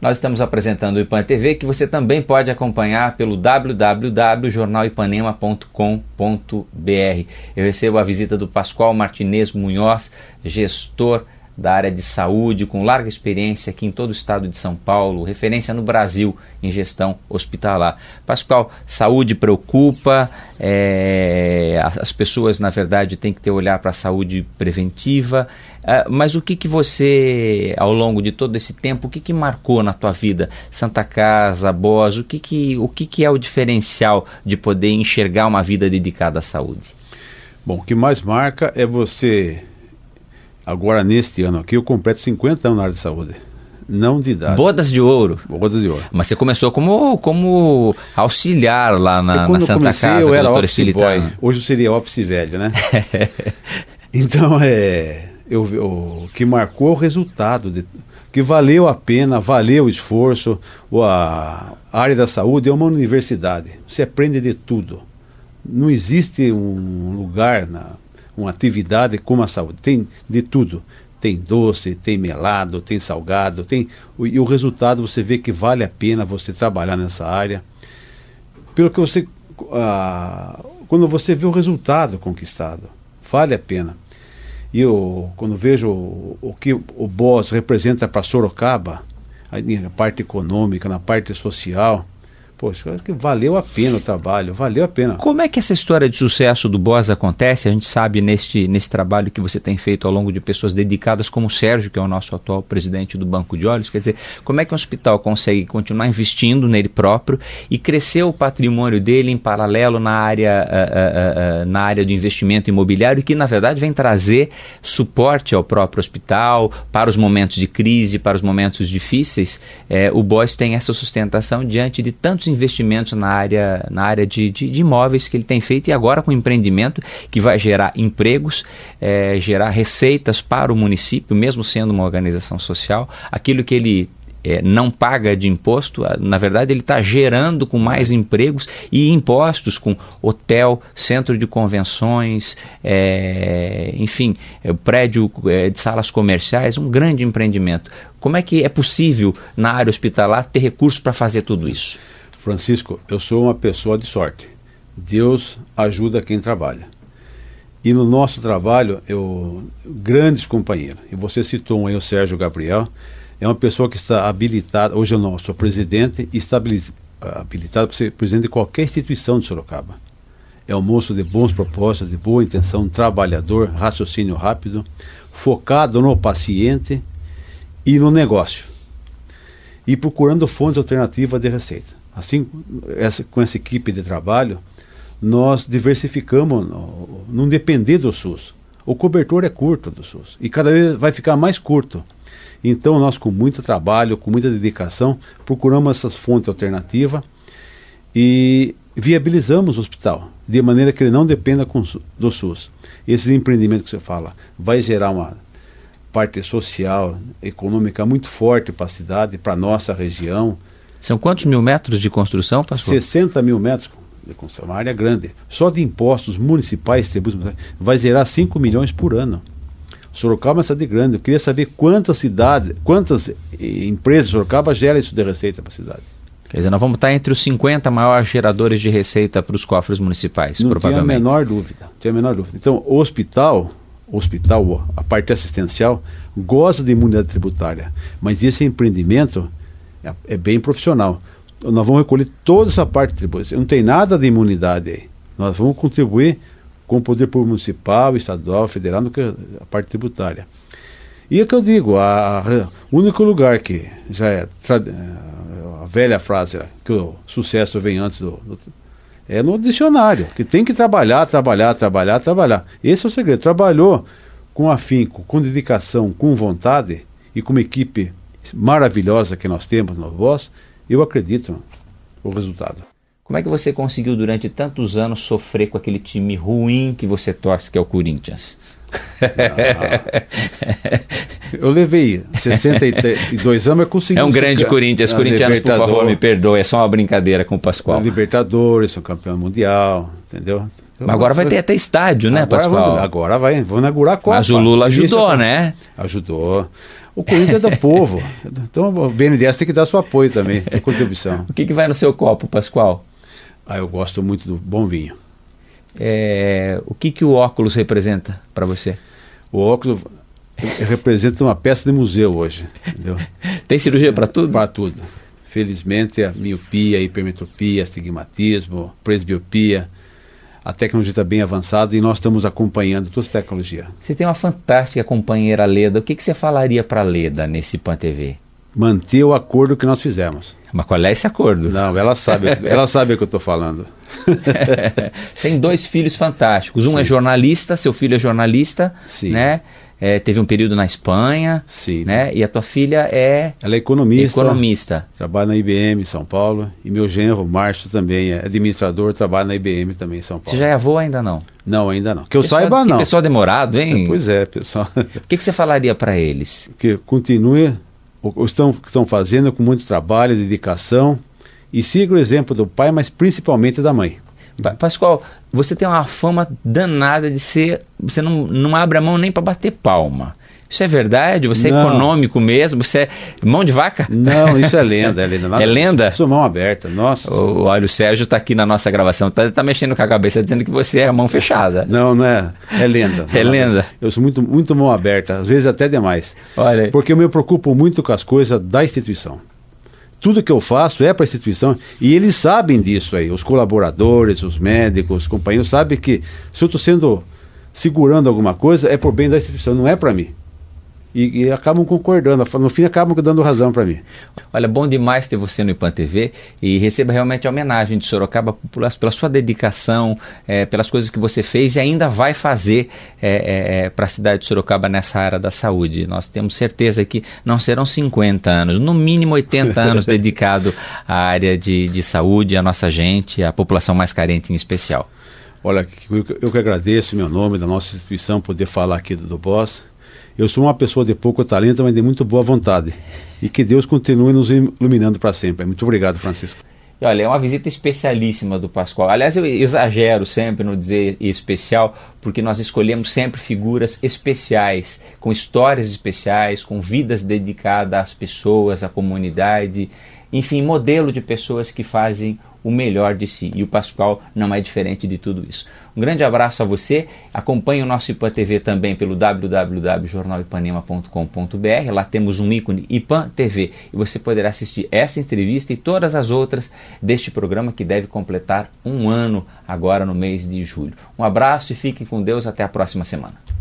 nós estamos apresentando o IPAN TV, que você também pode acompanhar pelo www.jornalipanema.com.br. Eu recebo a visita do Pascoal Martinez Munhoz, gestor da área de saúde, com larga experiência aqui em todo o estado de São Paulo, referência no Brasil em gestão hospitalar. Pascoal, saúde preocupa, é, as pessoas, na verdade, têm que ter olhar para a saúde preventiva, é, mas o que, que você, ao longo de todo esse tempo, o que, que marcou na tua vida? Santa Casa, Bos, o, que, que, o que, que é o diferencial de poder enxergar uma vida dedicada à saúde? Bom, o que mais marca é você Agora, neste ano aqui, eu completo 50 anos na área de saúde. Não de idade. Bodas de ouro. Bodas de ouro. Mas você começou como, como auxiliar lá na, na Santa comecei, Casa. Eu era office boy. Hoje eu seria office velho, né? então, é, eu, o que marcou é o resultado, de, que valeu a pena, valeu o esforço. O, a, a área da saúde é uma universidade. Você aprende de tudo. Não existe um lugar na, uma atividade como a saúde. Tem de tudo. Tem doce, tem melado, tem salgado, tem. E o resultado você vê que vale a pena você trabalhar nessa área. Pelo que você. Ah, quando você vê o resultado conquistado, vale a pena. E eu, quando vejo o, o que o BOS representa para Sorocaba, na parte econômica, na parte social, Poxa, acho que valeu a pena o trabalho, valeu a pena. Como é que essa história de sucesso do Boas acontece? A gente sabe neste, nesse trabalho que você tem feito ao longo de pessoas dedicadas, como o Sérgio, que é o nosso atual presidente do Banco de Olhos. Quer dizer, como é que um hospital consegue continuar investindo nele próprio e crescer o patrimônio dele em paralelo na área, uh, uh, uh, na área do investimento imobiliário, que na verdade vem trazer suporte ao próprio hospital para os momentos de crise, para os momentos difíceis? É, o BOS tem essa sustentação diante de tantos investimentos na área, na área de, de, de imóveis que ele tem feito e agora com empreendimento que vai gerar empregos, é, gerar receitas para o município, mesmo sendo uma organização social. Aquilo que ele é, não paga de imposto, na verdade ele está gerando com mais empregos e impostos com hotel, centro de convenções, é, enfim, é, prédio é, de salas comerciais, um grande empreendimento. Como é que é possível na área hospitalar ter recursos para fazer tudo isso? Francisco, eu sou uma pessoa de sorte. Deus ajuda quem trabalha. E no nosso trabalho, eu grandes companheiros. E você citou aí o Sérgio Gabriel, é uma pessoa que está habilitada, hoje eu não sou presidente, e está habilitado para ser presidente de qualquer instituição de Sorocaba. É um moço de bons propósitos, de boa intenção, trabalhador, raciocínio rápido, focado no paciente e no negócio. E procurando fontes alternativas de receita. Assim, essa, com essa equipe de trabalho, nós diversificamos, não depender do SUS. O cobertor é curto do SUS e cada vez vai ficar mais curto. Então, nós, com muito trabalho, com muita dedicação, procuramos essas fontes alternativas e viabilizamos o hospital, de maneira que ele não dependa com, do SUS. Esse empreendimento que você fala vai gerar uma parte social, econômica muito forte para a cidade, para a nossa região são quantos mil metros de construção, pastor? 60 mil metros de construção, uma área grande. Só de impostos municipais, tributos municipais, vai zerar 5 milhões por ano. Sorocaba é uma cidade grande. Eu queria saber quantas cidades, quantas eh, empresas de Sorocaba gera isso de receita para a cidade. Quer dizer, nós vamos estar entre os 50 maiores geradores de receita para os cofres municipais, Não provavelmente. Não tenho a menor dúvida. Tenho a menor dúvida. Então, o hospital, hospital, a parte assistencial, goza de imunidade tributária, mas esse empreendimento é, é, bem profissional. Nós vamos recolher toda essa parte de tributação. Não tem nada de imunidade aí. Nós vamos contribuir com o poder público municipal, estadual, federal, no que a parte tributária. E é que eu digo, o único lugar que já é a velha frase que o sucesso vem antes do, do, é no dicionário, que tem que trabalhar, trabalhar, trabalhar, trabalhar. Esse é o segredo. Trabalhou com afinco, com dedicação, com vontade e com uma equipe maravilhosa que nós temos no voz, eu acredito no resultado. Como é que você conseguiu durante tantos anos sofrer com aquele time ruim que você torce, que é o Corinthians? eu levei 62 anos, mas consegui. É um grande Corinthians. Corintianos, por favor, me perdoe. É só uma brincadeira com o Pascoal. Libertadores, sou campeão mundial, entendeu? Então, agora vai ter até estádio, né, agora Pascoal? agora vai, vou inaugurar a Copa. Mas o Lula ajudou, é né? Ajudou. O Corinthians é do povo. Então o BNDES tem que dar seu apoio também, contribuição. o que, que vai no seu copo, Pascoal? Ah, eu gosto muito do bom vinho. É, o que, que o óculos representa para você? O óculos representa uma peça de museu hoje. Entendeu? Tem cirurgia para tudo? Para tudo. Felizmente, a miopia, a hipermetropia, astigmatismo, presbiopia, a tecnologia está bem avançada e nós estamos acompanhando toda essa tecnologia. Você tem uma fantástica companheira Leda. O que, que você falaria para Leda nesse Pan TV? Manter o acordo que nós fizemos. Mas qual é esse acordo? Não, ela sabe, ela sabe o que eu estou falando. tem dois filhos fantásticos. Um é Sim. é jornalista, seu filho é jornalista, Sim. né? é, teve um período na Espanha, Sim. né? E a tua filha é... Ela é economista. Economista. Trabalha na IBM São Paulo. E meu genro, Márcio, também é administrador, trabalha na IBM também em São Paulo. Você já é avô ainda não? Não, ainda não. Que eu saiba, não. Que pessoal demorado, hein? É, pois é, pessoal. O que, que você falaria para eles? Que continue o estão, que estão fazendo com muito trabalho, dedicação. E siga o exemplo do pai, mas principalmente da mãe. Pascoal, você tem uma fama danada de ser. Você não, não abre a mão nem para bater palma. Isso é verdade? Você é não. é econômico mesmo? Você é mão de vaca? Não, isso é lenda, é lenda. Nossa, é lenda? Sou mão aberta, nossa. O, olha, o Sérgio está aqui na nossa gravação, está tá mexendo com a cabeça, dizendo que você é mão fechada. Não, não é. É lenda. É lenda. Eu sou muito, muito mão aberta, às vezes até demais. Olha. Porque eu me preocupo muito com as coisas da instituição tudo que eu faço é para a instituição e eles sabem disso aí, os colaboradores, os médicos, os companheiros sabem que se eu estou sendo segurando alguma coisa é por bem da instituição, não é para mim. E, e, acabam concordando, no fim acabam dando razão para mim. Olha, bom demais ter você no IPAN TV e receba realmente a homenagem de Sorocaba pela, pela sua dedicação, é, pelas coisas que você fez e ainda vai fazer é, é, é para a cidade de Sorocaba nessa área da saúde. Nós temos certeza que não serão 50 anos, no mínimo 80 anos dedicado à área de, de saúde, à nossa gente, à população mais carente em especial. Olha, eu que agradeço em meu nome, da nossa instituição, poder falar aqui do, do Boss eu sou uma pessoa de pouco talento, mas de muito boa vontade. E que Deus continue nos iluminando para sempre. Muito obrigado, Francisco. E olha, é uma visita especialíssima do Pascoal. Aliás, eu exagero sempre no dizer especial, porque nós escolhemos sempre figuras especiais, com histórias especiais, com vidas dedicadas às pessoas, à comunidade, enfim, modelo de pessoas que fazem o melhor de si. E o Pascoal não é diferente de tudo isso. Um grande abraço a você. Acompanhe o nosso IPAN TV também pelo www.jornalipanema.com.br. Lá temos um ícone IPAN TV e você poderá assistir essa entrevista e todas as outras deste programa que deve completar um ano agora no mês de julho. Um abraço e fiquem com Deus. Até a próxima semana.